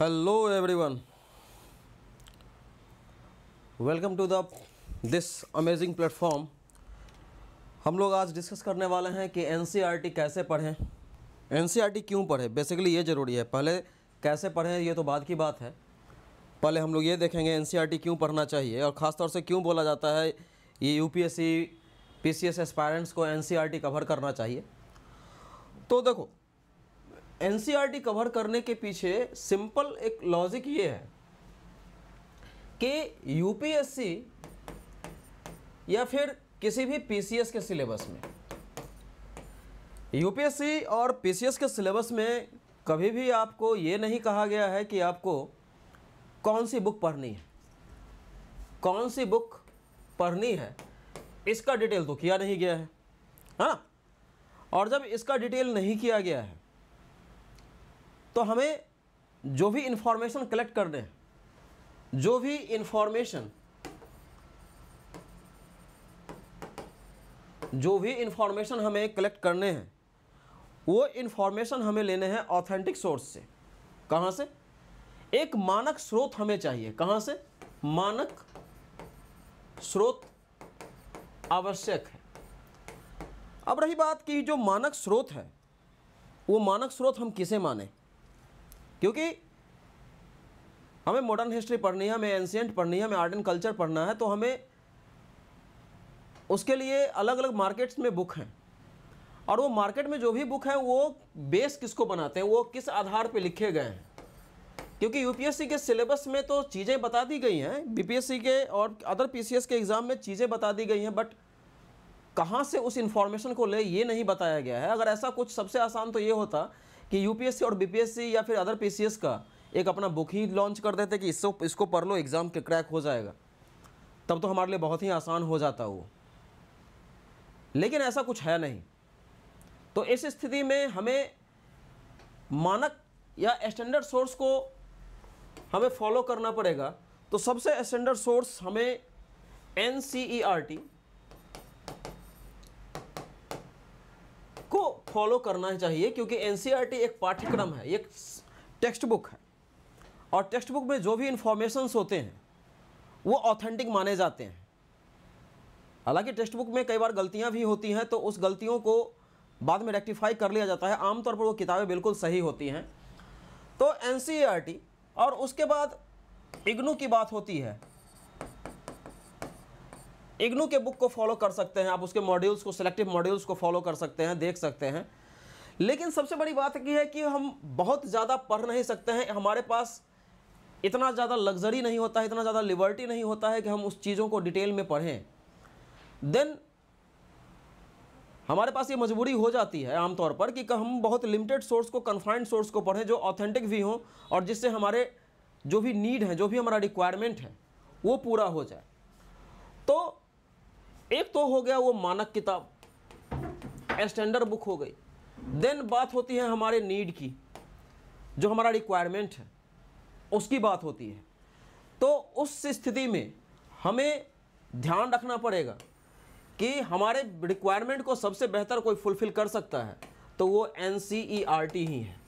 hello everyone welcome to the this amazing platform हम लोग आज डिस्कस करने वाले हैं कि एन e कैसे पढ़ें एन e क्यों पढ़ें बेसिकली ये ज़रूरी है पहले कैसे पढ़ें ये तो बाद की बात है पहले हम लोग ये देखेंगे एन e क्यों पढ़ना चाहिए और ख़ास तौर से क्यों बोला जाता है ये यू पी एस को एन कवर करना चाहिए तो देखो एन कवर करने के पीछे सिंपल एक लॉजिक ये है कि यूपीएससी या फिर किसी भी पीसीएस के सिलेबस में यूपीएससी और पीसीएस के सिलेबस में कभी भी आपको ये नहीं कहा गया है कि आपको कौन सी बुक पढ़नी है कौन सी बुक पढ़नी है इसका डिटेल तो किया नहीं गया है हाँ और जब इसका डिटेल नहीं किया गया है तो हमें जो भी इंफॉर्मेशन कलेक्ट कर रहे हैं जो भी इंफॉर्मेशन जो भी इंफॉर्मेशन हमें कलेक्ट करने हैं वो इंफॉर्मेशन हमें लेने हैं ऑथेंटिक सोर्स से कहां से एक मानक स्रोत हमें चाहिए कहां से मानक स्रोत आवश्यक है अब रही बात कि जो मानक स्रोत है वो मानक स्रोत हम किसे माने क्योंकि हमें मॉडर्न हिस्ट्री पढ़नी है हमें एंशियंट पढ़नी है हमें आर्ट एंड कल्चर पढ़ना है तो हमें उसके लिए अलग अलग मार्केट्स में बुक हैं और वो मार्केट में जो भी बुक हैं वो बेस किसको बनाते हैं वो किस आधार पे लिखे गए हैं क्योंकि यूपीएससी के सिलेबस में तो चीज़ें बता दी गई हैं बीपीएससी के और अदर पीसीएस के एग्ज़ाम में चीज़ें बता दी गई हैं बट कहाँ से उस इन्फॉर्मेशन को ले ये नहीं बताया गया है अगर ऐसा कुछ सबसे आसान तो ये होता कि यूपीएससी और बीपीएससी या फिर अदर पीसीएस का एक अपना बुक ही लॉन्च कर देते कि इससे इसको पढ़ लो एग्ज़ाम क्रैक हो जाएगा तब तो हमारे लिए बहुत ही आसान हो जाता वो लेकिन ऐसा कुछ है नहीं तो इस स्थिति में हमें मानक या स्टैंडर्ड सोर्स को हमें फॉलो करना पड़ेगा तो सबसे स्टैंडर्ड सोर्स हमें N C E R T follow करना चाहिए क्योंकि एन e एक पाठ्यक्रम है एक टेक्स्ट बुक है और टेक्स्ट बुक में जो भी इन्फॉर्मेशंस होते हैं वो ऑथेंटिक माने जाते हैं हालांकि टेक्स्ट बुक में कई बार गलतियां भी होती हैं तो उस गलतियों को बाद में रेक्टिफाई कर लिया जाता है आमतौर पर वो किताबें बिल्कुल सही होती हैं तो एन e और उसके बाद इग्नू की बात होती है इग्नू के बुक को फॉलो कर सकते हैं आप उसके मॉड्यूल्स को सिलेक्टिव मॉड्यूल्स को फॉलो कर सकते हैं देख सकते हैं लेकिन सबसे बड़ी बात यह है कि हम बहुत ज़्यादा पढ़ नहीं सकते हैं हमारे पास इतना ज़्यादा लग्जरी नहीं होता है इतना ज़्यादा लिबर्टी नहीं होता है कि हम उस चीज़ों को डिटेल में पढ़ें देन हमारे पास ये मजबूरी हो जाती है आमतौर पर कि हम बहुत लिमिटेड सोर्स को कन्फाइंड सोर्स को पढ़ें जो ऑथेंटिक भी हों और जिससे हमारे जो भी नीड है जो भी हमारा रिक्वायरमेंट है वो पूरा हो जाए तो एक तो हो गया वो मानक किताब स्टैंडर्ड बुक हो गई देन बात होती है हमारे नीड की जो हमारा रिक्वायरमेंट है उसकी बात होती है तो उस स्थिति में हमें ध्यान रखना पड़ेगा कि हमारे रिक्वायरमेंट को सबसे बेहतर कोई फुलफ़िल कर सकता है तो वो एन e ही है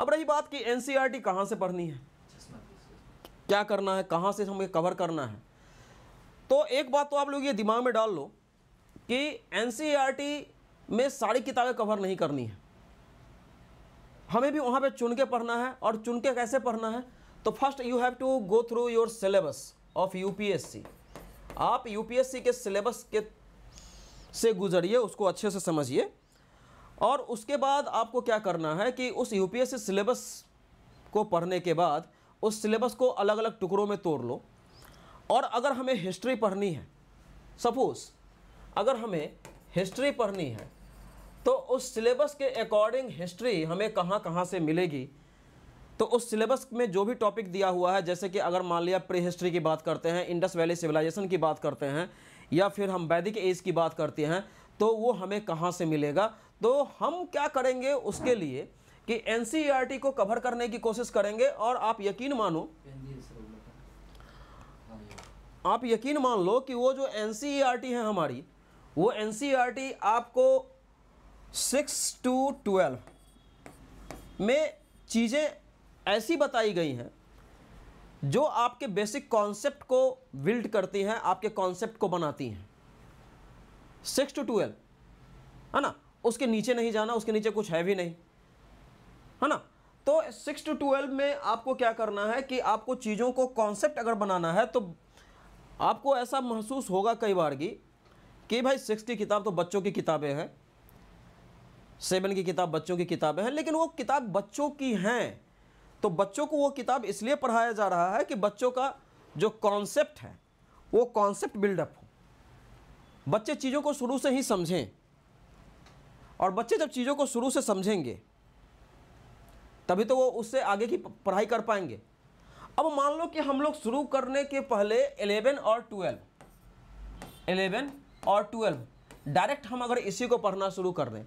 अब रही बात कि एन सी e कहाँ से पढ़नी है क्या करना है कहाँ से हमें कवर करना है तो एक बात तो आप लोग ये दिमाग में डाल लो कि एन e में सारी किताबें कवर नहीं करनी है हमें भी वहाँ पे चुन के पढ़ना है और चुन के कैसे पढ़ना है तो first you have to go through your syllabus of UPSC आप यूपीएससी के सिलेबस के से गुजरिए उसको अच्छे से समझिए और उसके बाद आपको क्या करना है कि उस यूपीएससी सिलेबस को पढ़ने के बाद उस सिलेबस को अलग अलग टुकड़ों में तोड़ लो और अगर हमें हिस्ट्री पढ़नी है सपोज़ अगर हमें हिस्ट्री पढ़नी है तो उस सिलेबस के अकॉर्डिंग हिस्ट्री हमें कहाँ कहाँ से मिलेगी तो उस सिलेबस में जो भी टॉपिक दिया हुआ है जैसे कि अगर मान लिया प्री हिस्ट्री की बात करते हैं इंडस वैली सिविलाइजेशन की बात करते हैं या फिर हम वैदिक एज की बात करते हैं तो वो हमें कहाँ से मिलेगा तो हम क्या करेंगे उसके लिए कि एन e को कवर करने की कोशिश करेंगे और आप यकीन मानो आप यकीन मान लो कि वो जो एन e है हमारी वो एन e आपको सिक्स टू ट्वेल्व में चीज़ें ऐसी बताई गई हैं जो आपके बेसिक कॉन्सेप्ट को बिल्ड करती हैं आपके कॉन्सेप्ट को बनाती हैं सिक्स टू ट्वेल्व है ना उसके नीचे नहीं जाना उसके नीचे कुछ है भी नहीं है ना तो सिक्स टू ट्वेल्व में आपको क्या करना है कि आपको चीज़ों को कॉन्सेप्ट अगर बनाना है तो आपको ऐसा महसूस होगा कई बार की कि भाई सिक्स की किताब तो बच्चों की किताबें हैं सेवन की किताब बच्चों की किताबें हैं लेकिन वो किताब बच्चों की हैं तो बच्चों को वो किताब इसलिए पढ़ाया जा रहा है कि बच्चों का जो कॉन्सेप्ट है वो कॉन्सेप्ट बिल्डअप हो बच्चे चीज़ों को शुरू से ही समझें और बच्चे जब चीज़ों को शुरू से समझेंगे तभी तो वो उससे आगे की पढ़ाई कर पाएंगे अब मान लो कि हम लोग शुरू करने के पहले एलेवन और ट्वेल्व एलेवन और ट्वेल्व डायरेक्ट हम अगर इसी को पढ़ना शुरू कर दें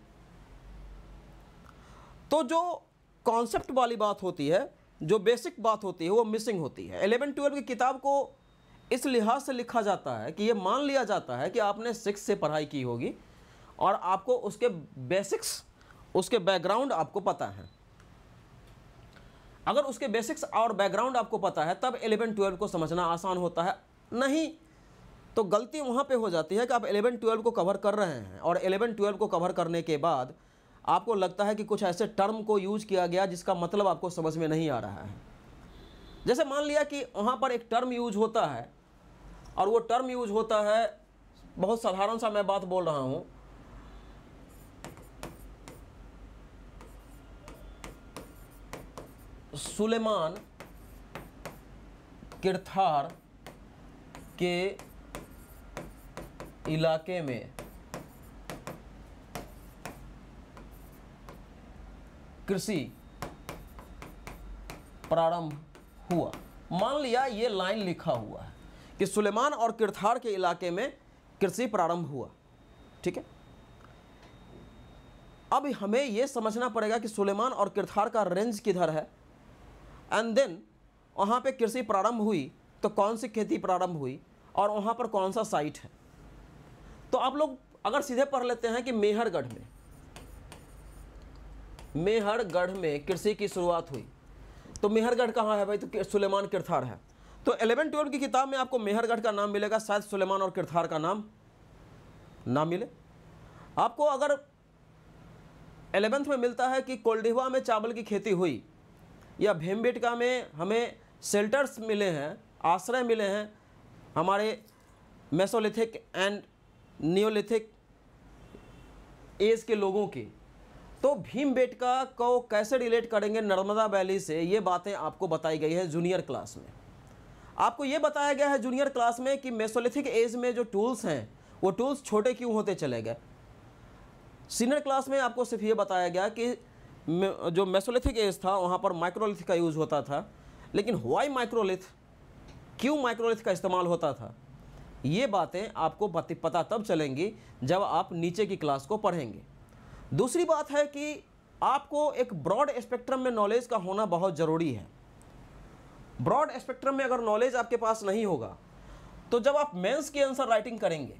तो जो कॉन्सेप्ट वाली बात होती है जो बेसिक बात होती है वो मिसिंग होती है एलेवन ट्वेल्व की किताब को इस लिहाज से लिखा जाता है कि ये मान लिया जाता है कि आपने सिक्स से पढ़ाई की होगी और आपको उसके बेसिक्स उसके बैकग्राउंड आपको पता है अगर उसके बेसिक्स और बैकग्राउंड आपको पता है तब एलेवन ट्वेल्व को समझना आसान होता है नहीं तो गलती वहाँ पे हो जाती है कि आप एलेवन ट्वेल्व को कवर कर रहे हैं और एलेवन ट्वेल्व को कवर करने के बाद आपको लगता है कि कुछ ऐसे टर्म को यूज किया गया जिसका मतलब आपको समझ में नहीं आ रहा है जैसे मान लिया कि वहाँ पर एक टर्म यूज होता है और वो टर्म यूज होता है बहुत साधारण सा मैं बात बोल रहा हूँ सुलेमान किरथार के इलाके में कृषि प्रारंभ हुआ मान लिया ये लाइन लिखा हुआ है कि सुलेमान और किरथार के इलाके में कृषि प्रारंभ हुआ ठीक है अब हमें यह समझना पड़ेगा कि सुलेमान और किरथार का रेंज किधर है एंड देन वहाँ पे कृषि प्रारंभ हुई तो कौन सी खेती प्रारंभ हुई और वहाँ पर कौन सा साइट है तो आप लोग अगर सीधे पढ़ लेते हैं कि मेहरगढ़ में मेहरगढ़ में कृषि की शुरुआत हुई तो मेहरगढ़ कहाँ है भाई तो सुलेमान किरथार है तो एलेवन ट्वेल्व की किताब में आपको मेहरगढ़ का नाम मिलेगा शायद सुलेमान और किरथार का नाम ना मिले आपको अगर एलेवेंथ में मिलता है कि कोल्डिहवा में चावल की खेती हुई या भीमबेटका में हमें शेल्टर्स मिले हैं आश्रय मिले हैं हमारे मेसोलिथिक एंड नियोलिथिक एज के लोगों के तो भीमबेटका को कैसे रिलेट करेंगे नर्मदा वैली से ये बातें आपको बताई गई है जूनियर क्लास में आपको ये बताया गया है जूनियर क्लास में कि मेसोलिथिक एज में जो टूल्स हैं वो टूल्स छोटे क्यों होते चले गए सीनियर क्लास में आपको सिर्फ ये बताया गया कि जो मेसोलिथिक एज था वहाँ पर माइक्रोलिथ का यूज़ होता था लेकिन वाई माइक्रोलिथ क्यों माइक्रोलिथ का इस्तेमाल होता था ये बातें आपको पता तब चलेंगी जब आप नीचे की क्लास को पढ़ेंगे दूसरी बात है कि आपको एक ब्रॉड स्पेक्ट्रम में नॉलेज का होना बहुत ज़रूरी है ब्रॉड स्पेक्ट्रम में अगर नॉलेज आपके पास नहीं होगा तो जब आप मेंस की आंसर राइटिंग करेंगे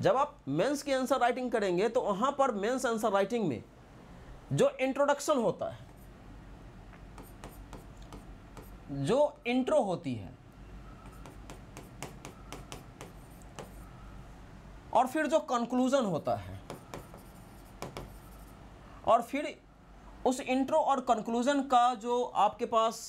जब आप मेंस की आंसर राइटिंग करेंगे तो वहाँ पर मेंस आंसर राइटिंग में जो इंट्रोडक्शन होता है जो इंट्रो होती है और फिर जो कंक्लूजन होता है और फिर उस इंट्रो और कंक्लूजन का जो आपके पास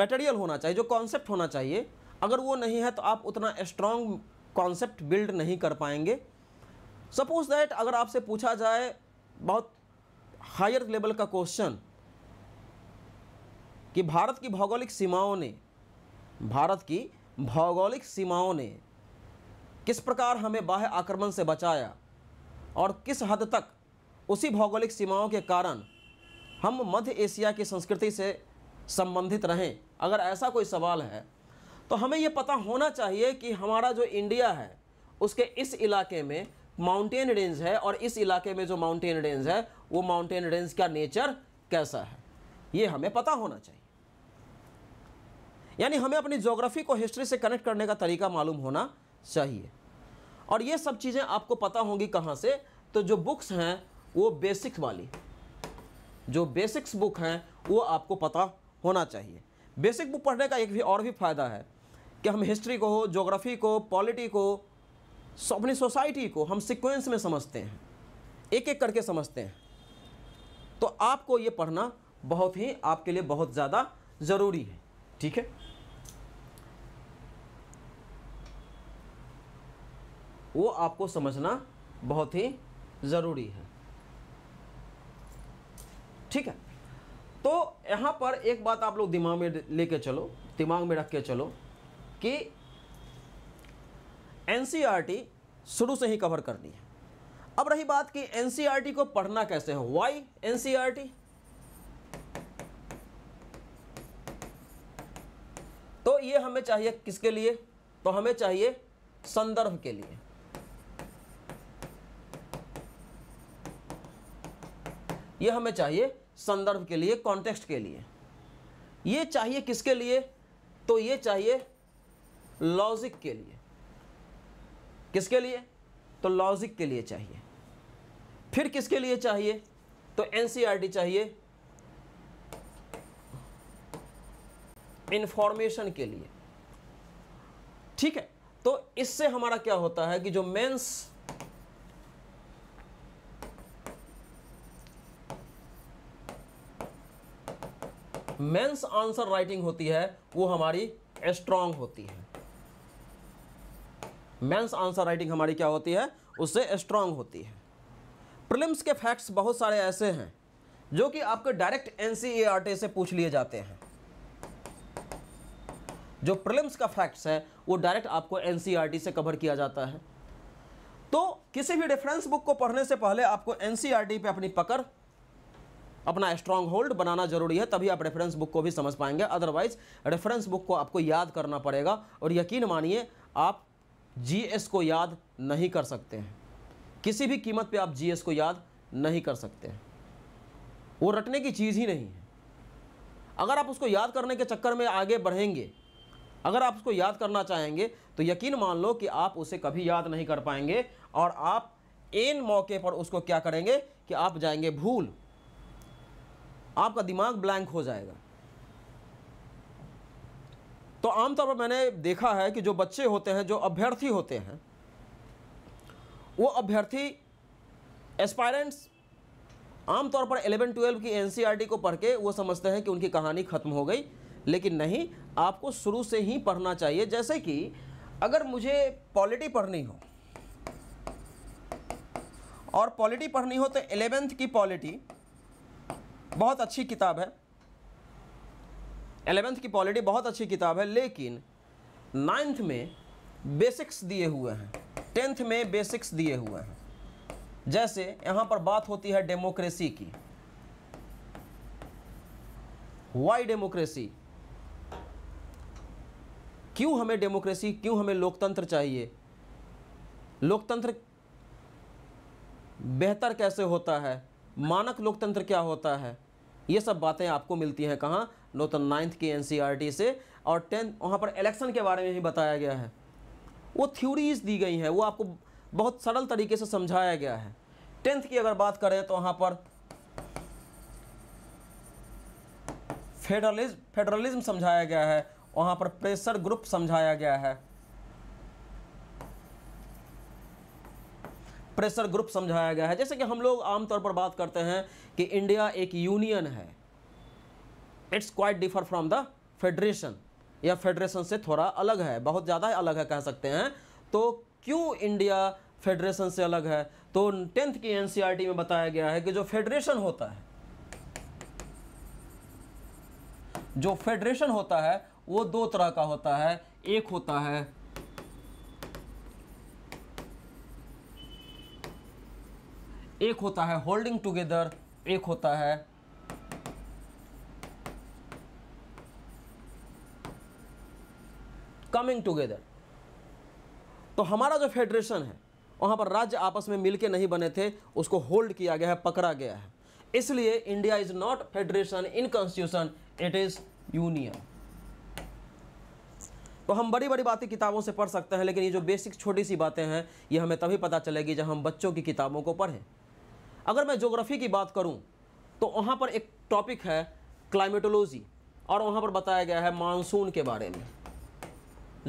मटेरियल होना चाहिए जो कॉन्सेप्ट होना चाहिए अगर वो नहीं है तो आप उतना स्ट्रांग कॉन्सेप्ट बिल्ड नहीं कर पाएंगे सपोज दैट अगर आपसे पूछा जाए बहुत हायर लेवल का क्वेश्चन कि भारत की भौगोलिक सीमाओं ने भारत की भौगोलिक सीमाओं ने किस प्रकार हमें बाह्य आक्रमण से बचाया और किस हद तक उसी भौगोलिक सीमाओं के कारण हम मध्य एशिया की संस्कृति से संबंधित रहें अगर ऐसा कोई सवाल है तो हमें ये पता होना चाहिए कि हमारा जो इंडिया है उसके इस इलाके में माउंटेन रेंज है और इस इलाके में जो माउंटेन रेंज है वो माउंटेन रेंज का नेचर कैसा है ये हमें पता होना चाहिए यानी हमें अपनी जोग्राफ़ी को हिस्ट्री से कनेक्ट करने का तरीका मालूम होना चाहिए और ये सब चीज़ें आपको पता होंगी कहाँ से तो जो बुक्स हैं वो बेसिक वाली जो बेसिक्स बुक हैं वो आपको पता होना चाहिए बेसिक बुक पढ़ने का एक भी और भी फ़ायदा है कि हम हिस्ट्री को जोग्राफ़ी को पॉलिटी को अपनी सोसाइटी को हम सिक्वेंस में समझते हैं एक एक करके समझते हैं तो आपको ये पढ़ना बहुत ही आपके लिए बहुत ज़्यादा ज़रूरी है ठीक है वो आपको समझना बहुत ही ज़रूरी है ठीक है तो यहाँ पर एक बात आप लोग दिमाग में लेके चलो दिमाग में रख के चलो कि एन शुरू से ही कवर करनी है अब रही बात कि एनसीईआरटी को पढ़ना कैसे है वाई एनसीईआरटी तो ये हमें चाहिए किसके लिए तो हमें चाहिए संदर्भ के लिए ये हमें चाहिए संदर्भ के लिए कॉन्टेक्स्ट के लिए ये चाहिए किसके लिए तो ये चाहिए लॉजिक के लिए किसके लिए तो लॉजिक के लिए चाहिए फिर किसके लिए चाहिए तो एनसीईआरटी e चाहिए इंफॉर्मेशन के लिए ठीक है तो इससे हमारा क्या होता है कि जो मेंस मेंस आंसर राइटिंग होती है वो हमारी स्ट्रांग होती है मेंस आंसर राइटिंग हमारी क्या होती है उससे स्ट्रांग होती है प्रिलिम्स के फैक्ट्स बहुत सारे ऐसे हैं जो कि आपके डायरेक्ट एन से पूछ लिए जाते हैं जो प्रिलिम्स का फैक्ट्स है वो डायरेक्ट आपको एन से कवर किया जाता है तो किसी भी रेफरेंस बुक को पढ़ने से पहले आपको एन पे अपनी पकड़ अपना स्ट्रांग होल्ड बनाना जरूरी है तभी आप रेफरेंस बुक को भी समझ पाएंगे अदरवाइज रेफरेंस बुक को आपको याद करना पड़ेगा और यकीन मानिए आप जीएस को याद नहीं कर सकते हैं किसी भी कीमत पे आप जीएस को याद नहीं कर सकते वो रटने की चीज़ ही नहीं है अगर आप उसको याद करने के चक्कर में आगे बढ़ेंगे अगर आप उसको याद करना चाहेंगे तो यकीन मान लो कि आप उसे कभी याद नहीं कर पाएंगे और आप इन मौके पर उसको क्या करेंगे कि आप जाएंगे भूल आपका दिमाग ब्लैंक हो जाएगा तो आमतौर पर मैंने देखा है कि जो बच्चे होते हैं जो अभ्यर्थी होते हैं वो अभ्यर्थी एस्पायरेंट्स आमतौर पर 11 12 की एन e को पढ़ के वो समझते हैं कि उनकी कहानी ख़त्म हो गई लेकिन नहीं आपको शुरू से ही पढ़ना चाहिए जैसे कि अगर मुझे पॉलिटी पढ़नी हो और पॉलिटी पढ़नी हो तो एलेवेंथ की पॉलिटी बहुत अच्छी किताब है एलेवेंथ की पॉलिटी बहुत अच्छी किताब है लेकिन नाइन्थ में बेसिक्स दिए हुए हैं टेंथ में बेसिक्स दिए हुए हैं जैसे यहाँ पर बात होती है डेमोक्रेसी की वाई डेमोक्रेसी क्यों हमें डेमोक्रेसी क्यों हमें लोकतंत्र चाहिए लोकतंत्र बेहतर कैसे होता है मानक लोकतंत्र क्या होता है ये सब बातें आपको मिलती हैं कहाँ तो नाइन्थ की एनसीईआरटी e से और टेंथ वहाँ पर इलेक्शन के बारे में भी बताया गया है वो थ्योरीज दी गई हैं वो आपको बहुत सरल तरीके से समझाया गया है टेंथ की अगर बात करें तो वहाँ पर फेडरलिज्म फेडरलिज्म समझाया गया है वहाँ पर प्रेशर ग्रुप समझाया गया है प्रेशर ग्रुप समझाया गया है जैसे कि हम लोग आमतौर पर बात करते हैं कि इंडिया एक यूनियन है it's quite differ from the federation या फेडरेशन से थोड़ा अलग है बहुत ज़्यादा अलग है कह सकते हैं तो क्यों इंडिया फेडरेशन से अलग है तो टेंथ की एनसीईआरटी में बताया गया है कि जो फेडरेशन होता है जो फेडरेशन होता है वो दो तरह का होता है एक होता है एक होता है होल्डिंग टुगेदर एक होता है कमिंग टुगेदर तो हमारा जो फेडरेशन है वहाँ पर राज्य आपस में मिलके नहीं बने थे उसको होल्ड किया गया है पकड़ा गया है इसलिए India is not federation in constitution it is union तो हम बड़ी बड़ी बातें किताबों से पढ़ सकते हैं लेकिन ये जो बेसिक छोटी सी बातें हैं ये हमें तभी पता चलेगी जब हम बच्चों की किताबों को पढ़ें अगर मैं जोग्राफ़ी की बात करूं तो वहाँ पर एक टॉपिक है क्लाइमेटोलॉजी और वहाँ पर बताया गया है मानसून के बारे में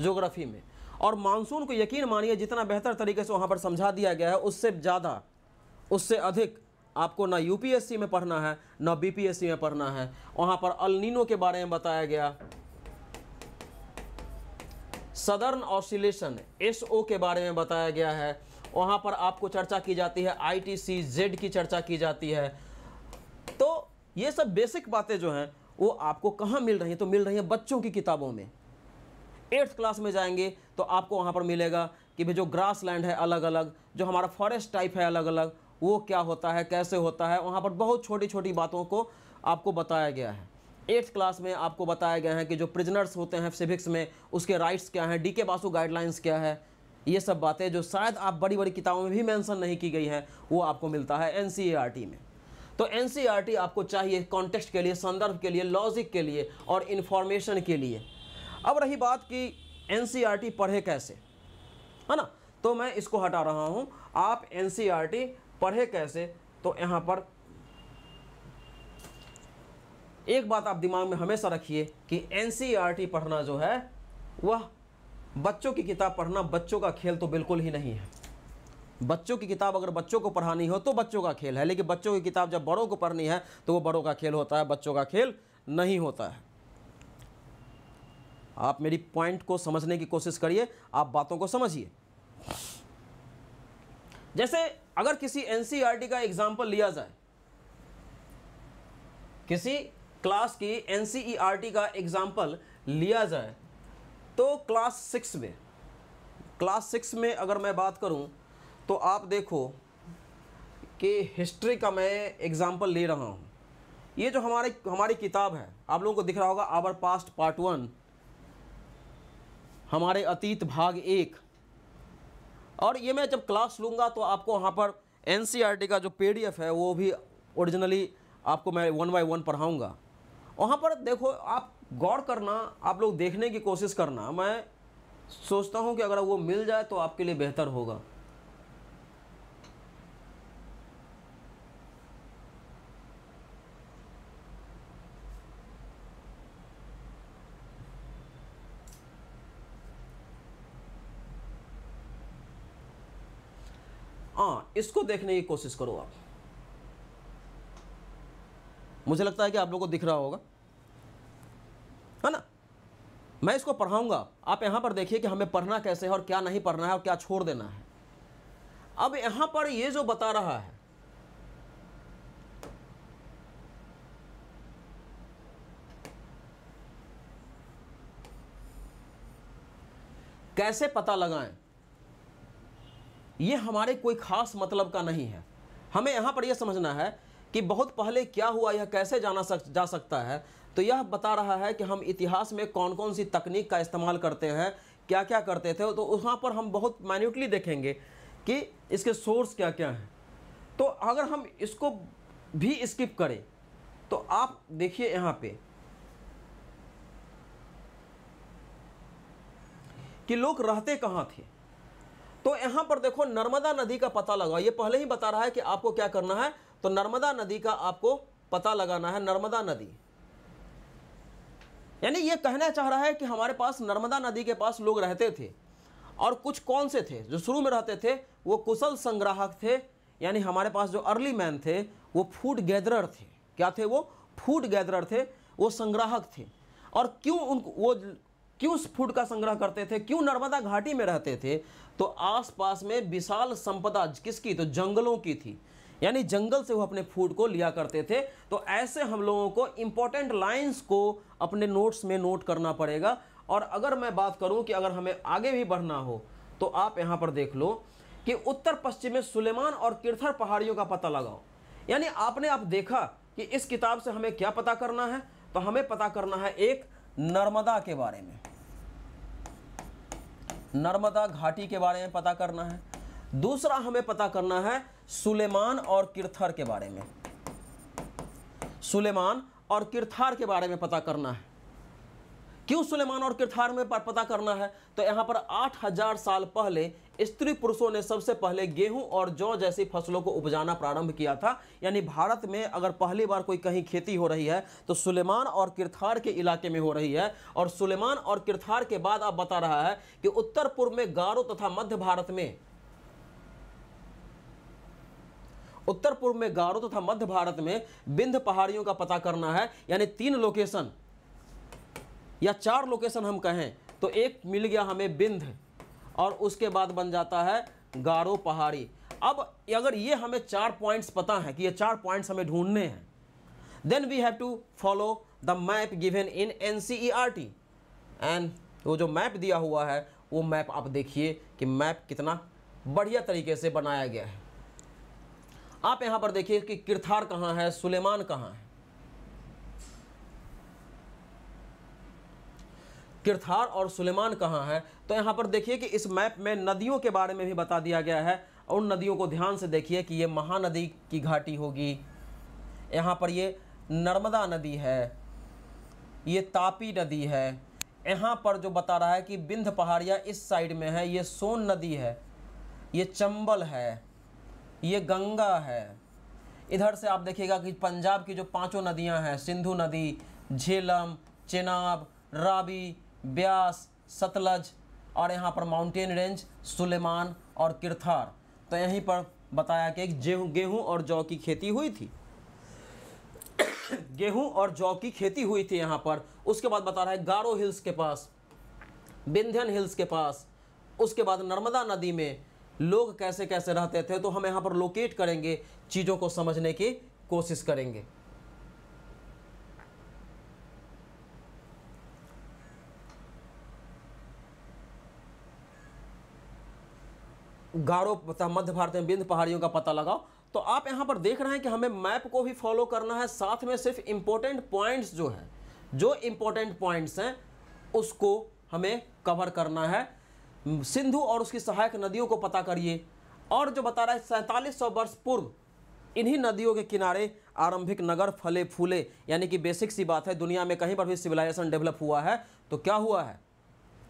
जोग्राफ़ी में और मानसून को यकीन मानिए जितना बेहतर तरीके से वहाँ पर समझा दिया गया है उससे ज़्यादा उससे अधिक आपको ना यूपीएससी में पढ़ना है ना बीपीएससी में पढ़ना है वहाँ पर अलिनो के बारे में बताया गया सदर्न ऑसिलेशन एसओ के बारे में बताया गया है वहाँ पर आपको चर्चा की जाती है आईटीसी जेड की चर्चा की जाती है तो ये सब बेसिक बातें जो हैं वो आपको कहाँ मिल रही हैं तो मिल रही हैं बच्चों की किताबों में एट्थ क्लास में जाएंगे तो आपको वहाँ पर मिलेगा कि भाई जो ग्रास लैंड है अलग अलग जो हमारा फॉरेस्ट टाइप है अलग अलग वो क्या होता है कैसे होता है वहाँ पर बहुत छोटी छोटी बातों को आपको बताया गया है एट्थ क्लास में आपको बताया गया है कि जो प्रिजनर्स होते हैं सिविक्स में उसके राइट्स क्या हैं डी के बासु गाइडलाइंस क्या है ये सब बातें जो शायद आप बड़ी बड़ी किताबों में भी मेंशन नहीं की गई हैं वो आपको मिलता है एन e में तो एन e आपको चाहिए कॉन्टेक्स्ट के लिए संदर्भ के लिए लॉजिक के लिए और इन्फॉर्मेशन के लिए अब रही बात कि एन e पढ़े कैसे है ना तो मैं इसको हटा रहा हूँ आप एन e पढ़े कैसे तो यहाँ पर एक बात आप दिमाग में हमेशा रखिए कि एन e पढ़ना जो है वह बच्चों की किताब पढ़ना बच्चों का खेल तो बिल्कुल ही नहीं है बच्चों की किताब अगर बच्चों को पढ़ानी हो तो बच्चों का खेल है लेकिन बच्चों की किताब जब बड़ों को पढ़नी है तो वो बड़ों का खेल होता है बच्चों का खेल नहीं होता है आप मेरी पॉइंट को समझने की कोशिश करिए आप बातों को समझिए जैसे अगर किसी एनसीईआरटी e का एग्जाम्पल लिया जाए किसी क्लास की एनसीईआरटी e का एग्जाम्पल लिया जाए तो क्लास सिक्स में क्लास सिक्स में अगर मैं बात करूं तो आप देखो कि हिस्ट्री का मैं एग्ज़ाम्पल ले रहा हूं ये जो हमारे हमारी किताब है आप लोगों को दिख रहा होगा आवर पास्ट पार्ट वन हमारे अतीत भाग एक और ये मैं जब क्लास लूँगा तो आपको वहाँ पर एन e का जो पी है वो भी ओरिजिनली आपको मैं वन बाई वन पढ़ाऊँगा वहाँ पर देखो आप गौर करना आप लोग देखने की कोशिश करना मैं सोचता हूँ कि अगर वो मिल जाए तो आपके लिए बेहतर होगा हाँ इसको देखने की कोशिश करो आप मुझे लगता है कि आप लोगों को दिख रहा होगा है ना मैं इसको पढ़ाऊंगा आप यहां पर देखिए कि हमें पढ़ना कैसे है और क्या नहीं पढ़ना है और क्या छोड़ देना है अब यहां पर ये जो बता रहा है कैसे पता लगाएं ये हमारे कोई खास मतलब का नहीं है हमें यहाँ पर यह समझना है कि बहुत पहले क्या हुआ यह कैसे जाना सक जा सकता है तो यह बता रहा है कि हम इतिहास में कौन कौन सी तकनीक का इस्तेमाल करते हैं क्या क्या करते थे तो वहाँ पर हम बहुत माइन्यूटली देखेंगे कि इसके सोर्स क्या क्या हैं तो अगर हम इसको भी स्किप करें तो आप देखिए यहाँ पे कि लोग रहते कहाँ थे यहां पर देखो नर्मदा नदी का पता लगाओ ये पहले ही बता रहा है कि आपको क्या करना है तो नर्मदा नदी का आपको पता लगाना है नर्मदा नदी यानी ये कहना चाह रहा है कि हमारे पास नर्मदा नदी के पास लोग रहते थे और कुछ कौन से थे जो शुरू में रहते थे वो कुशल संग्राहक थे यानी हमारे पास जो अर्ली मैन थे वो फूड गैदरर थे क्या थे वो फूड गैदरर थे वो संग्राहक थे और क्यों उन वो क्यों फूड का संग्रह करते थे क्यों नर्मदा घाटी में रहते थे तो आसपास में विशाल संपदा किसकी तो जंगलों की थी यानी जंगल से वो अपने फूड को लिया करते थे तो ऐसे हम लोगों को इम्पोर्टेंट लाइन्स को अपने नोट्स में नोट करना पड़ेगा और अगर मैं बात करूं कि अगर हमें आगे भी बढ़ना हो तो आप यहाँ पर देख लो कि उत्तर पश्चिम में सुलेमान और किरथर पहाड़ियों का पता लगाओ यानी आपने आप देखा कि इस किताब से हमें क्या पता करना है तो हमें पता करना है एक नर्मदा के बारे में नर्मदा घाटी के बारे में पता करना है दूसरा हमें पता करना है सुलेमान और किरथर के बारे में सुलेमान और किरथार के बारे में पता करना है क्यों सुलेमान और किरथार में पर पता करना है तो यहाँ पर 8000 साल पहले स्त्री पुरुषों ने सबसे पहले गेहूं और जौ जैसी फसलों को उपजाना प्रारंभ किया था यानी भारत में अगर पहली बार कोई कहीं खेती हो रही है तो सुलेमान और किरथार के इलाके में हो रही है और सुलेमान और किरथार के बाद आप बता रहा है कि उत्तर पूर्व में गारो तथा मध्य भारत में उत्तर पूर्व में गारो तथा मध्य भारत में बिंध पहाड़ियों का पता करना है यानी तीन लोकेशन या चार लोकेशन हम कहें तो एक मिल गया हमें बिंध और उसके बाद बन जाता है गारो पहाड़ी अब अगर ये हमें चार पॉइंट्स पता हैं कि ये चार पॉइंट्स हमें ढूंढने हैं then we have to follow the map given in N C E R T and वो जो मैप दिया हुआ है वो मैप आप देखिए कि मैप कितना बढ़िया तरीके से बनाया गया है आप यहाँ पर देखिए कि किरथार कहाँ है सुलेमान कहाँ है किरथार और सुलेमान कहाँ है तो यहाँ पर देखिए कि इस मैप में नदियों के बारे में भी बता दिया गया है उन नदियों को ध्यान से देखिए कि ये महानदी की घाटी होगी यहाँ पर ये नर्मदा नदी है ये तापी नदी है यहाँ पर जो बता रहा है कि बिंध पहाड़ियाँ इस साइड में है ये सोन नदी है ये चंबल है ये गंगा है इधर से आप देखिएगा कि पंजाब की जो पांचों नदियाँ हैं सिंधु नदी झेलम चेनाब रावी ब्यास सतलज और यहाँ पर माउंटेन रेंज सुलेमान और किरथार तो यहीं पर बताया कि गेहूँ गेहूँ और जौ की खेती हुई थी गेहूँ और जौ की खेती हुई थी यहाँ पर उसके बाद बता रहा है गारो हिल्स के पास विंध्यन हिल्स के पास उसके बाद नर्मदा नदी में लोग कैसे कैसे रहते थे तो हम यहाँ पर लोकेट करेंगे चीज़ों को समझने की कोशिश करेंगे गाड़ो तथा मध्य भारत में विंध्य पहाड़ियों का पता लगाओ तो आप यहाँ पर देख रहे हैं कि हमें मैप को भी फॉलो करना है साथ में सिर्फ इम्पोर्टेंट पॉइंट्स जो हैं जो इम्पोर्टेंट पॉइंट्स हैं उसको हमें कवर करना है सिंधु और उसकी सहायक नदियों को पता करिए और जो बता रहा है सैंतालीस सौ वर्ष पूर्व इन्हीं नदियों के किनारे आरंभिक नगर फले फूले यानी कि बेसिक सी बात है दुनिया में कहीं पर भी सिविलाइजेशन डेवलप हुआ है तो क्या हुआ है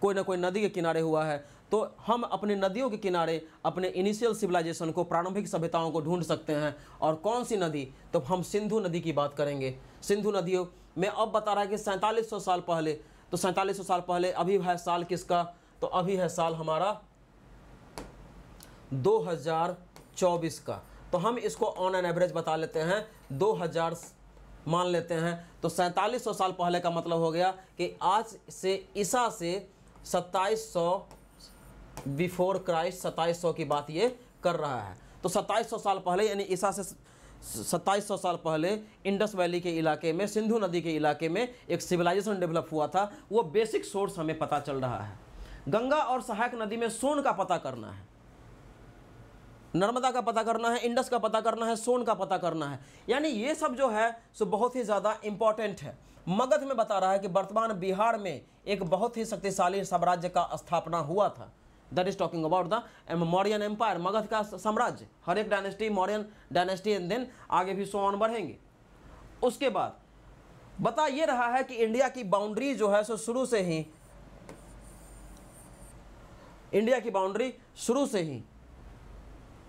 कोई ना कोई नदी के किनारे हुआ है तो हम अपने नदियों के किनारे अपने इनिशियल सिविलाइजेशन को प्रारंभिक सभ्यताओं को ढूंढ सकते हैं और कौन सी नदी तो हम सिंधु नदी की बात करेंगे सिंधु नदियों में अब बता रहा है कि सैंतालीस साल पहले तो सैंतालीस साल पहले अभी है साल किसका तो अभी है साल हमारा 2024 का तो हम इसको ऑन एन एवरेज बता लेते हैं 2000 मान लेते हैं तो सैंतालीस साल पहले का मतलब हो गया कि आज से ईसा से सत्ताईस बिफोर क्राइस्ट सौ की बात ये कर रहा है तो सौ साल पहले यानी ईसा से सौ साल पहले इंडस वैली के इलाके में सिंधु नदी के इलाके में एक सिविलाइजेशन डेवलप हुआ था वो बेसिक सोर्स हमें पता चल रहा है गंगा और सहायक नदी में सोन का पता करना है नर्मदा का पता करना है इंडस का पता करना है सोन का पता करना है यानी ये सब जो है सो बहुत ही ज़्यादा इम्पॉर्टेंट है मगध में बता रहा है कि वर्तमान बिहार में एक बहुत ही शक्तिशाली साम्राज्य का स्थापना हुआ था that is talking about the Mauryan empire Magadh का साम्राज्य हर एक dynasty Mauryan dynasty and then आगे भी सो ऑन बढ़ेंगे उसके बाद बता ये रहा है कि इंडिया की बाउंड्री जो है सो शुरू से ही इंडिया की बाउंड्री शुरू से ही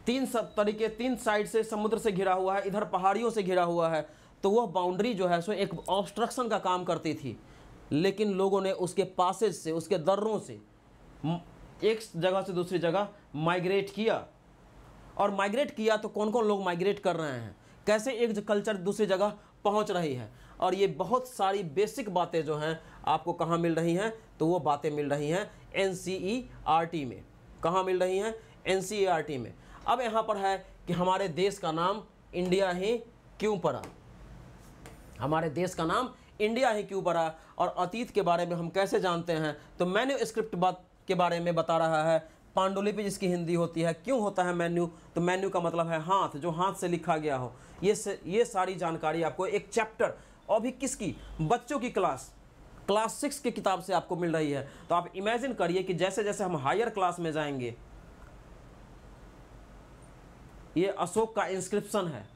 तीन सब तरीके तीन साइड से समुद्र से घिरा हुआ है इधर पहाड़ियों से घिरा हुआ है तो वह बाउंड्री जो है सो एक ऑब्स्ट्रक्शन का काम करती थी लेकिन लोगों ने उसके पासेज से उसके दर्रों से एक जगह से दूसरी जगह माइग्रेट किया और माइग्रेट किया तो कौन कौन लोग माइग्रेट कर रहे हैं कैसे एक कल्चर दूसरी जगह पहुंच रही है और ये बहुत सारी बेसिक बातें जो हैं आपको कहाँ मिल रही हैं तो वो बातें मिल रही हैं एन e में कहाँ मिल रही हैं एन e में अब यहाँ पर है कि हमारे देश का नाम इंडिया ही क्यों पड़ा हमारे देश का नाम इंडिया ही क्यों पड़ा और अतीत के बारे में हम कैसे जानते हैं तो मैंने स्क्रिप्ट बात के बारे में बता रहा है पांडुलिपि जिसकी हिंदी होती है क्यों होता है मेन्यू तो मेन्यू का मतलब है हाथ जो हाथ से लिखा गया हो ये से, ये सारी जानकारी आपको एक चैप्टर और भी किसकी बच्चों की क्लास क्लास सिक्स की किताब से आपको मिल रही है तो आप इमेजिन करिए कि जैसे जैसे हम हायर क्लास में जाएंगे ये अशोक का इंस्क्रिप्शन है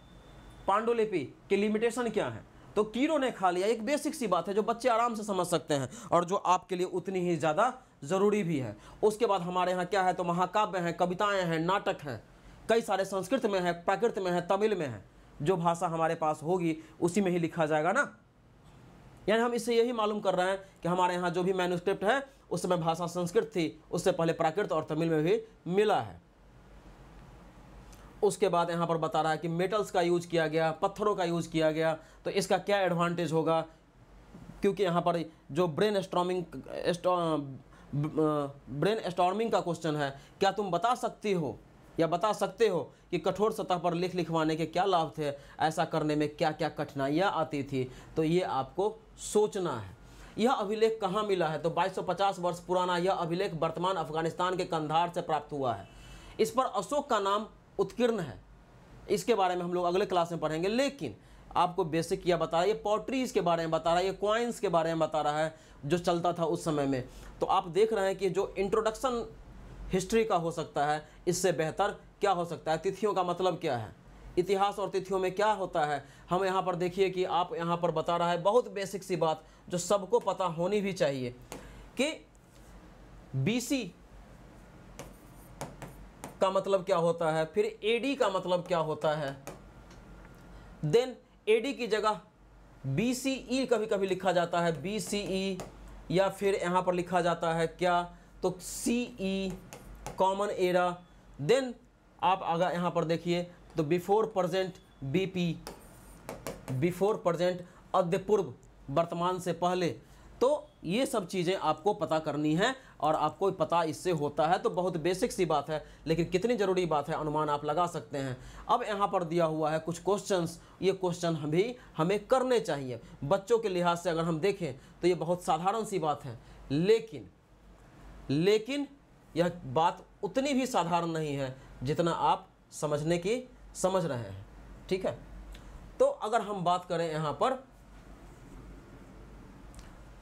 पांडुलिपि के लिमिटेशन क्या है तो कीरो ने खा लिया एक बेसिक सी बात है जो बच्चे आराम से समझ सकते हैं और जो आपके लिए उतनी ही ज़्यादा ज़रूरी भी है उसके बाद हमारे यहाँ क्या है तो महाकाव्य हैं कविताएँ हैं नाटक हैं कई सारे संस्कृत में है प्राकृत में है तमिल में है जो भाषा हमारे पास होगी उसी में ही लिखा जाएगा ना यानी हम इससे यही मालूम कर रहे हैं कि हमारे यहाँ जो भी मैनुस्क्रिप्ट है उस समय भाषा संस्कृत थी उससे पहले प्राकृत और तमिल में भी मिला है उसके बाद यहाँ पर बता रहा है कि मेटल्स का यूज किया गया पत्थरों का यूज किया गया तो इसका क्या एडवांटेज होगा क्योंकि यहाँ पर जो ब्रेन स्ट्रॉमिंग ब्रेन स्टॉर्मिंग का क्वेश्चन है क्या तुम बता सकती हो या बता सकते हो कि कठोर सतह पर लिख लिखवाने के क्या लाभ थे ऐसा करने में क्या क्या कठिनाइयाँ आती थी तो ये आपको सोचना है यह अभिलेख कहाँ मिला है तो 2250 वर्ष पुराना यह अभिलेख वर्तमान अफगानिस्तान के कंधार से प्राप्त हुआ है इस पर अशोक का नाम उत्कीर्ण है इसके बारे में हम लोग अगले क्लास में पढ़ेंगे लेकिन आपको बेसिक यह बता रहा है ये पॉटरीज़ के बारे में बता रहा है ये क्वाइंस के बारे में बता रहा है जो चलता था उस समय में तो आप देख रहे हैं कि जो इंट्रोडक्शन हिस्ट्री का हो सकता है इससे बेहतर क्या हो सकता है तिथियों का मतलब क्या है इतिहास और तिथियों में क्या होता है हम यहाँ पर देखिए कि आप यहाँ पर बता रहा है बहुत बेसिक सी बात जो सबको पता होनी भी चाहिए कि बी का मतलब क्या होता है फिर ए का मतलब क्या होता है देन ए की जगह बी सी ई e कभी कभी लिखा जाता है बी सी ई या फिर यहाँ पर लिखा जाता है क्या तो C E common era then आप अगर यहाँ पर देखिए तो before present B P before present अद्य पूर्व वर्तमान से पहले तो ये सब चीज़ें आपको पता करनी है और आपको पता इससे होता है तो बहुत बेसिक सी बात है लेकिन कितनी ज़रूरी बात है अनुमान आप लगा सकते हैं अब यहाँ पर दिया हुआ है कुछ क्वेश्चंस ये क्वेश्चन हम भी हमें करने चाहिए बच्चों के लिहाज से अगर हम देखें तो ये बहुत साधारण सी बात है लेकिन लेकिन यह बात उतनी भी साधारण नहीं है जितना आप समझने की समझ रहे हैं ठीक है तो अगर हम बात करें यहाँ पर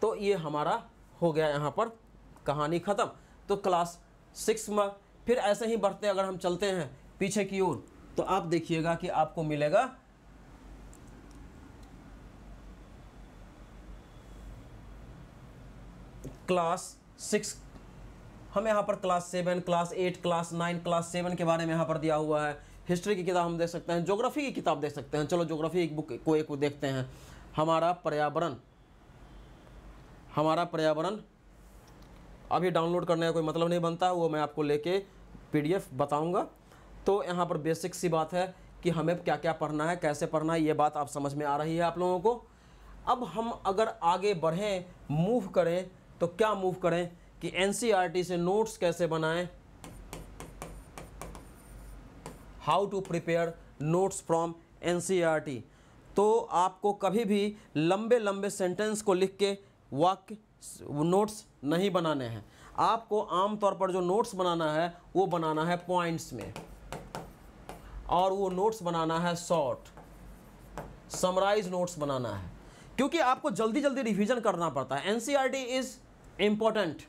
तो ये हमारा हो गया यहाँ पर कहानी ख़त्म तो क्लास सिक्स में फिर ऐसे ही बढ़ते अगर हम चलते हैं पीछे की ओर तो आप देखिएगा कि आपको मिलेगा क्लास सिक्स हम यहाँ पर class seven class eight class nine class seven के बारे में यहाँ पर दिया हुआ है हिस्ट्री की किताब हम देख सकते हैं ज्योग्राफी की किताब देख सकते हैं चलो ज्योग्राफी एक बुक को एक को देखते हैं हमारा पर्यावरण हमारा पर्यावरण अभी डाउनलोड करने का कोई मतलब नहीं बनता वो मैं आपको लेके पीडीएफ बताऊंगा तो यहाँ पर बेसिक सी बात है कि हमें क्या क्या पढ़ना है कैसे पढ़ना है ये बात आप समझ में आ रही है आप लोगों को अब हम अगर आगे बढ़ें मूव करें तो क्या मूव करें कि एन e से नोट्स कैसे बनाएँ how to prepare notes from N तो आपको कभी भी लंबे लंबे सेंटेंस को लिख के वाक्य नोट्स नहीं बनाने हैं आपको आम तौर पर जो नोट्स बनाना है वो बनाना है पॉइंट्स में और वो नोट्स बनाना है शॉर्ट समराइज नोट्स बनाना है क्योंकि आपको जल्दी जल्दी रिवीजन करना पड़ता है एनसीईआरटी इज़ इम्पॉर्टेंट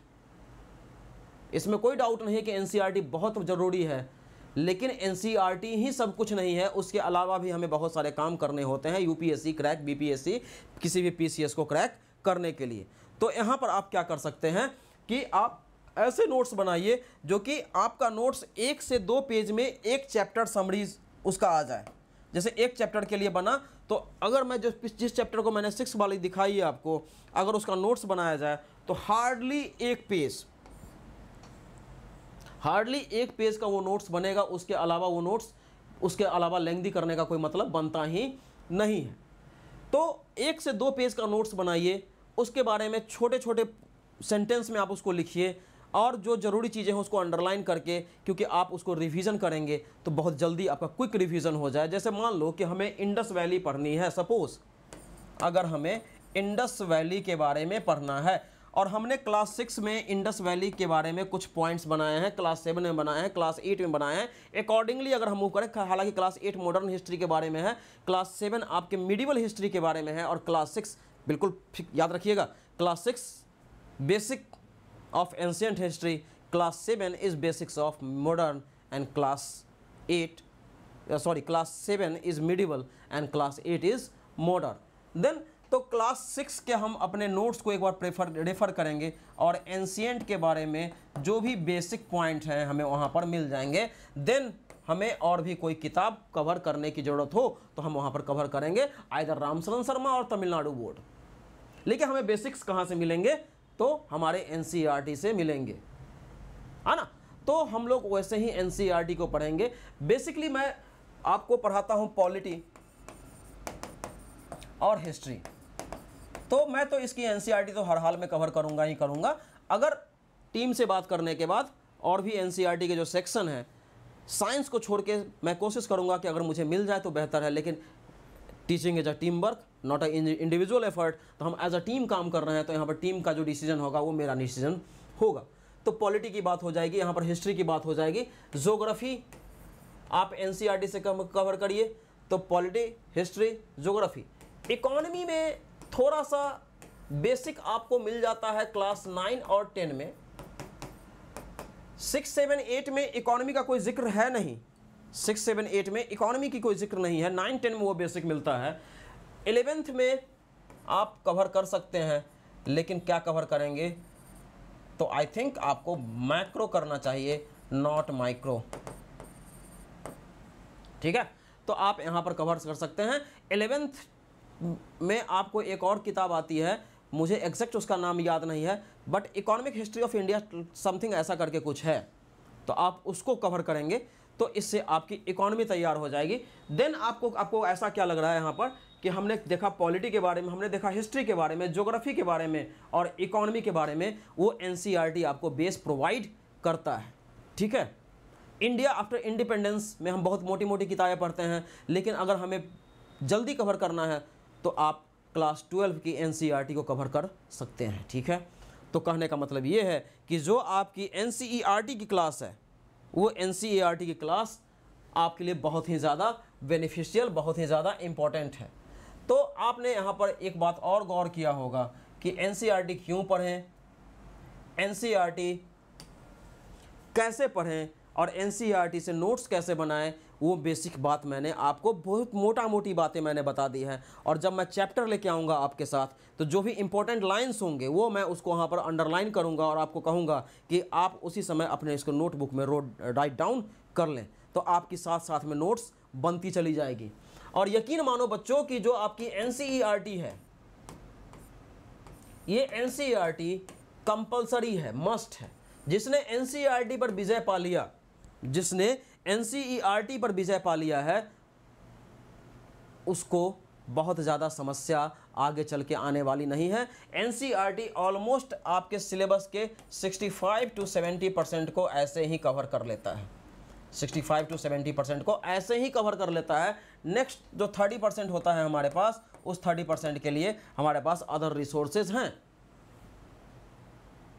इसमें कोई डाउट नहीं है कि एनसीईआरटी e बहुत ज़रूरी है लेकिन एनसीईआरटी e ही सब कुछ नहीं है उसके अलावा भी हमें बहुत सारे काम करने होते हैं यूपीएससी क्रैक बीपीएससी किसी भी पीसीएस को क्रैक करने के लिए तो यहाँ पर आप क्या कर सकते हैं कि आप ऐसे नोट्स बनाइए जो कि आपका नोट्स एक से दो पेज में एक चैप्टर समरीज उसका आ जाए जैसे एक चैप्टर के लिए बना तो अगर मैं जो जिस चैप्टर को मैंने सिक्स वाली दिखाई है आपको अगर उसका नोट्स बनाया जाए तो हार्डली एक पेज हार्डली एक पेज का वो नोट्स बनेगा उसके अलावा वो नोट्स उसके अलावा लेंदी करने का कोई मतलब बनता ही नहीं है तो एक से दो पेज का नोट्स बनाइए उसके बारे में छोटे छोटे सेंटेंस में आप उसको लिखिए और जो ज़रूरी चीज़ें हैं उसको अंडरलाइन करके क्योंकि आप उसको रिवीजन करेंगे तो बहुत जल्दी आपका क्विक रिवीजन हो जाए जैसे मान लो कि हमें इंडस वैली पढ़नी है सपोज़ अगर हमें इंडस वैली के बारे में पढ़ना है और हमने क्लास सिक्स में इंडस वैली के बारे में कुछ पॉइंट्स बनाए हैं क्लास सेवन में बनाए हैं क्लास एट में बनाए हैं अकॉर्डिंगली अगर हम मूव करें हालांकि क्लास एट मॉडर्न हिस्ट्री के बारे में है क्लास सेवन आपके मिडिवल हिस्ट्री के बारे में है और क्लास सिक्स बिल्कुल याद रखिएगा class six basic of ancient history class seven is basics of modern and class eight sorry class seven is medieval and class eight is modern then तो क्लास सिक्स के हम अपने नोट्स को एक बार prefer refer करेंगे और ancient के बारे में जो भी बेसिक पॉइंट हैं हमें वहाँ पर मिल जाएंगे देन हमें और भी कोई किताब कवर करने की ज़रूरत हो तो हम वहाँ पर कवर करेंगे आइधर रामसरण शर्मा और तमिलनाडु बोर्ड लेकिन हमें बेसिक्स कहाँ से मिलेंगे तो हमारे एन e से मिलेंगे है ना तो हम लोग वैसे ही एन e को पढ़ेंगे बेसिकली मैं आपको पढ़ाता हूँ पॉलिटी और हिस्ट्री तो मैं तो इसकी एन e तो हर हाल में कवर करूँगा ही करूँगा अगर टीम से बात करने के बाद और भी एन e के जो सेक्शन हैं साइंस को छोड़ के मैं कोशिश करूँगा कि अगर मुझे मिल जाए तो बेहतर है लेकिन teaching as a team work not a individual effort तो हम एज अ टीम काम कर रहे हैं तो यहाँ पर टीम का जो डिसीजन होगा वो मेरा डिसीजन होगा तो पॉलिटी की बात हो जाएगी यहाँ पर हिस्ट्री की बात हो जाएगी जोग्राफी आप एन e से कवर करिए तो पॉलिटी हिस्ट्री जोग्राफी इकोनॉमी में थोड़ा सा बेसिक आपको मिल जाता है क्लास नाइन और टेन में सिक्स सेवन एट में इकोनॉमी का कोई जिक्र है नहीं सिक्स सेवन एट में इकोनॉमी की कोई जिक्र नहीं है नाइन टेन में वो बेसिक मिलता है एलेवेंथ में आप कवर कर सकते हैं लेकिन क्या कवर करेंगे तो आई थिंक आपको माइक्रो करना चाहिए नॉट माइक्रो ठीक है तो आप यहां पर कवर कर सकते हैं एलेवेंथ में आपको एक और किताब आती है मुझे एग्जैक्ट उसका नाम याद नहीं है but economic history of India something ऐसा करके कुछ है तो आप उसको कवर करेंगे तो इससे आपकी इकोनॉमी तैयार हो जाएगी देन आपको आपको ऐसा क्या लग रहा है यहाँ पर कि हमने देखा पॉलिटी के बारे में हमने देखा हिस्ट्री के बारे में ज्योग्राफी के बारे में और इकोनॉमी के बारे में वो एन e आपको बेस प्रोवाइड करता है ठीक है इंडिया आफ्टर इंडिपेंडेंस में हम बहुत मोटी मोटी किताबें पढ़ते हैं लेकिन अगर हमें जल्दी कवर करना है तो आप क्लास ट्वेल्व की एन e को कवर कर सकते हैं ठीक है तो कहने का मतलब ये है कि जो आपकी एन e की क्लास है वो एन e की क्लास आपके लिए बहुत ही ज़्यादा बेनिफिशियल बहुत ही ज़्यादा इम्पॉर्टेंट है तो आपने यहाँ पर एक बात और गौर किया होगा कि एन क्यों पढ़ें एन कैसे पढ़ें और एन से नोट्स कैसे बनाएं वो बेसिक बात मैंने आपको बहुत मोटा मोटी बातें मैंने बता दी है और जब मैं चैप्टर लेके आऊँगा आपके साथ तो जो भी इंपॉर्टेंट लाइन्स होंगे वो मैं उसको वहाँ पर अंडरलाइन करूँगा और आपको कहूँगा कि आप उसी समय अपने इसको नोटबुक में रोड राइट डाउन कर लें तो आपकी साथ साथ में नोट्स बनती चली जाएगी और यकीन मानो बच्चों की जो आपकी एन e है ये एन कंपलसरी e है मस्ट है जिसने एन e पर विजय पा लिया जिसने एनसीईआरटी पर विजय पा लिया है उसको बहुत ज़्यादा समस्या आगे चल के आने वाली नहीं है एन ऑलमोस्ट आपके सिलेबस के 65 टू 70 परसेंट को ऐसे ही कवर कर लेता है 65 टू 70 परसेंट को ऐसे ही कवर कर लेता है नेक्स्ट जो 30 परसेंट होता है हमारे पास उस 30 परसेंट के लिए हमारे पास अदर रिसोर्सेज हैं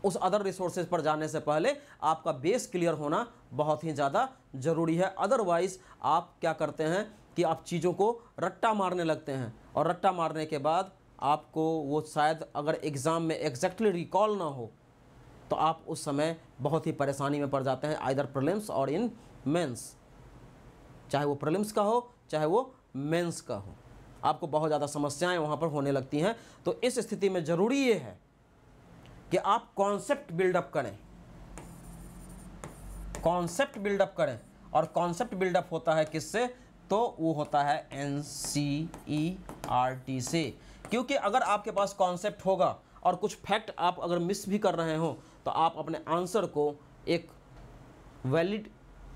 उस अदर रिसोर्सेज पर जाने से पहले आपका बेस क्लियर होना बहुत ही ज़्यादा ज़रूरी है अदरवाइज़ आप क्या करते हैं कि आप चीज़ों को रट्टा मारने लगते हैं और रट्टा मारने के बाद आपको वो शायद अगर एग्ज़ाम में एग्जैक्टली रिकॉल ना हो तो आप उस समय बहुत ही परेशानी में पड़ जाते हैं आइदर प्रलिम्स और इन मेंस चाहे वो प्रलिम्स का हो चाहे वो मेंस का हो आपको बहुत ज़्यादा समस्याएं वहाँ पर होने लगती हैं तो इस स्थिति में ज़रूरी ये है कि आप कॉन्सेप्ट बिल्डअप करें कॉन्सेप्ट बिल्डअप करें और कॉन्सेप्ट बिल्डअप होता है किससे तो वो होता है N C E R T से क्योंकि अगर आपके पास कॉन्सेप्ट होगा और कुछ फैक्ट आप अगर मिस भी कर रहे हो तो आप अपने आंसर को एक वैलिड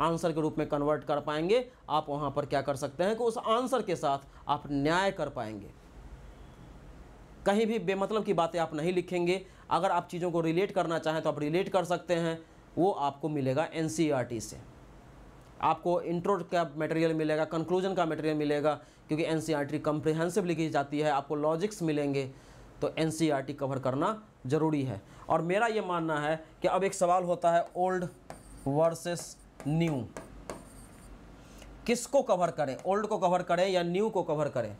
आंसर के रूप में कन्वर्ट कर पाएंगे आप वहाँ पर क्या कर सकते हैं कि उस आंसर के साथ आप न्याय कर पाएंगे कहीं भी बेमतलब की बातें आप नहीं लिखेंगे अगर आप चीज़ों को रिलेट करना चाहें तो आप रिलेट कर सकते हैं वो आपको मिलेगा एन e से आपको इंट्रो का मटेरियल मिलेगा कंक्लूजन का मटेरियल मिलेगा क्योंकि एन सी कंप्रिहेंसिव लिखी जाती है आपको लॉजिक्स मिलेंगे तो एन कवर e करना ज़रूरी है और मेरा ये मानना है कि अब एक सवाल होता है ओल्ड वर्सेस न्यू किसको कवर करें ओल्ड को कवर करें या न्यू को कवर करें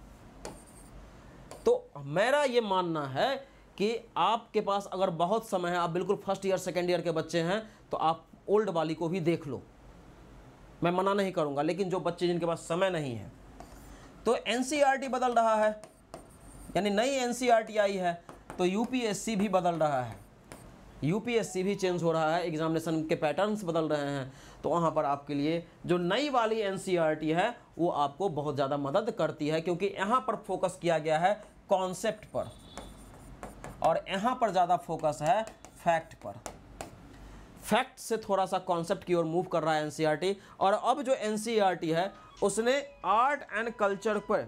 तो मेरा ये मानना है कि आपके पास अगर बहुत समय है आप बिल्कुल फर्स्ट ईयर सेकेंड ईयर के बच्चे हैं तो आप ओल्ड वाली को भी देख लो मैं मना नहीं करूँगा लेकिन जो बच्चे जिनके पास समय नहीं है तो एन e बदल रहा है यानी नई एन e आई है तो यू भी बदल रहा है यू भी चेंज हो रहा है एग्जामिनेशन के पैटर्न्स बदल रहे हैं तो वहाँ पर आपके लिए जो नई वाली एन e है वो आपको बहुत ज़्यादा मदद करती है क्योंकि यहाँ पर फोकस किया गया है कॉन्सेप्ट पर और यहाँ पर ज़्यादा फोकस है फैक्ट पर फैक्ट से थोड़ा सा कॉन्सेप्ट की ओर मूव कर रहा है एनसीईआरटी e और अब जो एनसीईआरटी e है उसने आर्ट एंड कल्चर पर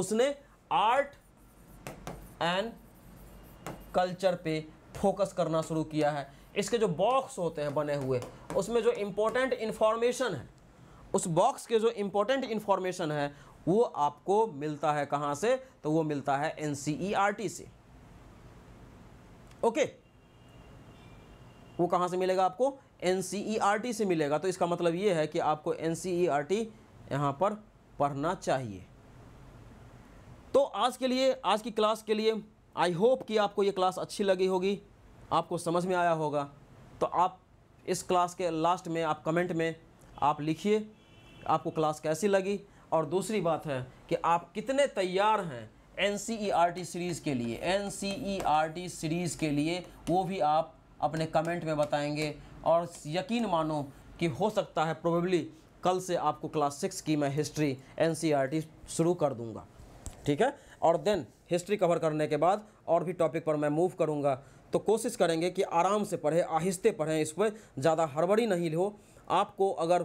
उसने आर्ट एंड कल्चर पे फोकस करना शुरू किया है इसके जो बॉक्स होते हैं बने हुए उसमें जो इम्पोर्टेंट इन्फॉर्मेशन है उस बॉक्स के जो इम्पोर्टेंट इन्फॉर्मेशन है वो आपको मिलता है कहाँ से तो वो मिलता है एन e से ओके वो कहाँ से मिलेगा आपको एन e से मिलेगा तो इसका मतलब ये है कि आपको एन सी e यहाँ पर पढ़ना चाहिए तो आज के लिए आज की क्लास के लिए आई होप कि आपको ये क्लास अच्छी लगी होगी आपको समझ में आया होगा तो आप इस क्लास के लास्ट में आप कमेंट में आप लिखिए आपको क्लास कैसी लगी और दूसरी बात है कि आप कितने तैयार हैं एन सीरीज़ e के लिए एन सीरीज़ e के लिए वो भी आप अपने कमेंट में बताएंगे और यकीन मानो कि हो सकता है प्रोबेबली कल से आपको क्लास सिक्स की मैं हिस्ट्री एन e शुरू कर दूँगा ठीक है और देन हिस्ट्री कवर करने के बाद और भी टॉपिक पर मैं मूव करूँगा तो कोशिश करेंगे कि आराम से पढ़ें आहिस्ते पढ़ें इस पर ज़्यादा हड़बड़ी नहीं हो आपको अगर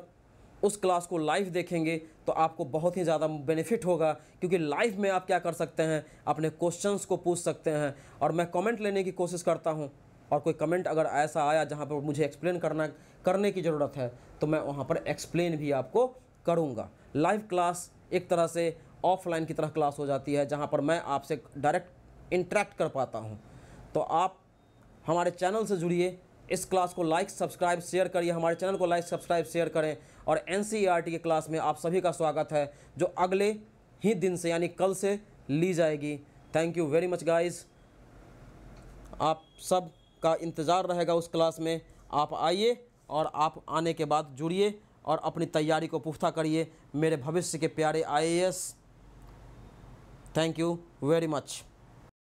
उस क्लास को लाइव देखेंगे तो आपको बहुत ही ज़्यादा बेनिफिट होगा क्योंकि लाइव में आप क्या कर सकते हैं अपने क्वेश्चंस को पूछ सकते हैं और मैं कमेंट लेने की कोशिश करता हूँ और कोई कमेंट अगर ऐसा आया जहाँ पर मुझे एक्सप्लेन करना करने की ज़रूरत है तो मैं वहाँ पर एक्सप्लेन भी आपको करूँगा लाइव क्लास एक तरह से ऑफलाइन की तरह क्लास हो जाती है जहाँ पर मैं आपसे डायरेक्ट इंटरेक्ट कर पाता हूँ तो आप हमारे चैनल से जुड़िए इस क्लास को लाइक सब्सक्राइब शेयर करिए हमारे चैनल को लाइक सब्सक्राइब शेयर करें और एन e के क्लास में आप सभी का स्वागत है जो अगले ही दिन से यानी कल से ली जाएगी thank you very much guys आप सब का इंतज़ार रहेगा उस क्लास में आप आइए और आप आने के बाद जुड़िए और अपनी तैयारी को पुख्ता करिए मेरे भविष्य के प्यारे I thank you very much